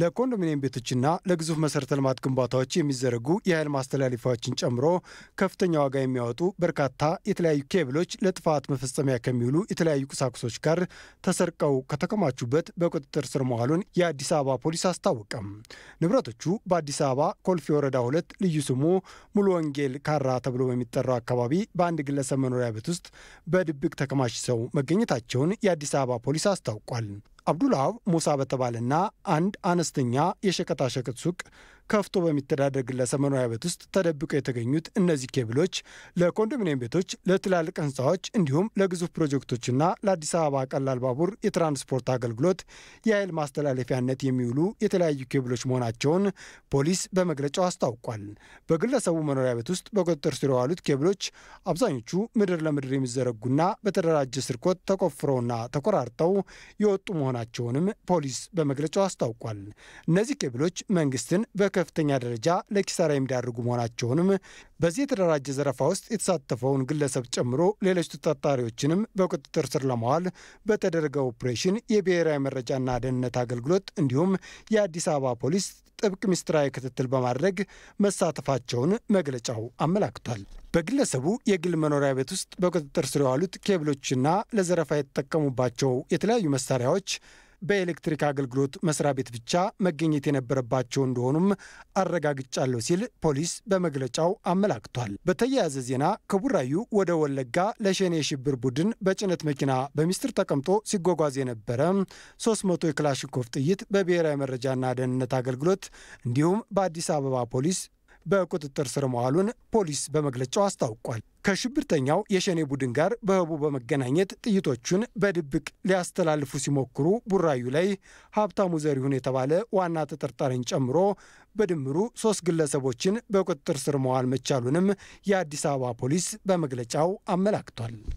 ለኮንዶሚኒየም ቤቶችና ለግዙፍ መሰረተ ልማት ግንባታዎች የሚዘረጉ የኃይል ማስተላለፊያዎችን ጨምሮ ከፍተኛ ዋጋ የሚያወጡ በርካታ የተለያዩ ኬብሎች ለጥፋት መፈጸሚያ ከሚውሉ የተለያዩ ቁሳቁሶች ጋር ተሰርቀው ከተከማቹበት በቁጥጥር ስር መዋሉን የአዲስ አበባ ፖሊስ አስታወቀም። ንብረቶቹ በአዲስ አበባ ኮልፌ ወረዳ ሁለት ልዩ ስሙ ሙሉ ወንጌል ካራ ተብሎ በሚጠራው አካባቢ በአንድ ግለሰብ መኖሪያ ቤት ውስጥ በድብቅ ተከማችተው መገኘታቸውን የአዲስ አበባ ፖሊስ አስታውቋል። አብዱልሃብ ሙሳ በተባለና አንድ አነስተኛ የሸቀጣሸቀጥ ሱቅ ከፍቶ በሚተዳደር ግለሰብ መኖሪያ ቤት ውስጥ ተደብቀው የተገኙት እነዚህ ኬብሎች ለኮንዶሚኒየም ቤቶች፣ ለትላልቅ ህንፃዎች እንዲሁም ለግዙፍ ፕሮጀክቶችና ለአዲስ አበባ ቀላል ባቡር የትራንስፖርት አገልግሎት የኃይል ማስተላለፊያነት የሚውሉ የተለያዩ ኬብሎች መሆናቸውን ፖሊስ በመግለጫው አስታውቋል። በግለሰቡ መኖሪያ ቤት ውስጥ በቁጥጥር ስር የዋሉት ኬብሎች አብዛኞቹ ምድር ለምድር የሚዘረጉና በተደራጀ ስርቆት ተቆፍረውና ተቆራርጠው የወጡ መሆናቸውንም ፖሊስ በመግለጫው አስታውቋል። እነዚህ ኬብሎች መንግስትን በከ በከፍተኛ ደረጃ ለኪሳራ የሚዳርጉ መሆናቸውንም በዚህ የተደራጀ ዘረፋ ውስጥ የተሳተፈውን ግለሰብ ጨምሮ ሌሎች ተጠርጣሪዎችንም በቁጥጥር ስር ለማዋል በተደረገው ኦፕሬሽን የብሔራዊ መረጃና ደህንነት አገልግሎት እንዲሁም የአዲስ አበባ ፖሊስ ጥብቅ ምስጢራዊ ክትትል በማድረግ መሳተፋቸውን መግለጫው አመላክቷል። በግለሰቡ የግል መኖሪያ ቤት ውስጥ በቁጥጥር ስር የዋሉት ኬብሎችና ለዘረፋ የተጠቀሙባቸው የተለያዩ መሳሪያዎች በኤሌክትሪክ አገልግሎት መስሪያ ቤት ብቻ መገኘት የነበረባቸው እንደሆኑም አረጋግጫለሁ ሲል ፖሊስ በመግለጫው አመላክቷል። በተያያዘ ዜና ከቡራዩ ወደ ወለጋ ለሸኔ የሽብር ቡድን በጭነት መኪና በሚስጥር ተቀምጦ ሲጓጓዝ የነበረ 300 የክላሽንኮቭ ጥይት በብሔራዊ መረጃና ደህንነት አገልግሎት እንዲሁም በአዲስ አበባ ፖሊስ በቁጥጥር ስር መዋሉን ፖሊስ በመግለጫው አስታውቋል። ከሽብርተኛው የሸኔ ቡድን ጋር በህቡ በመገናኘት ጥይቶቹን በድብቅ ሊያስተላልፉ ሲሞክሩ ቡራዩ ላይ ሀብታሙ ዘሪሁን የተባለ ዋና ተጠርጣሪን ጨምሮ በድምሩ ሶስት ግለሰቦችን በቁጥጥር ስር መዋል መቻሉንም የአዲስ አበባ ፖሊስ በመግለጫው አመላክቷል።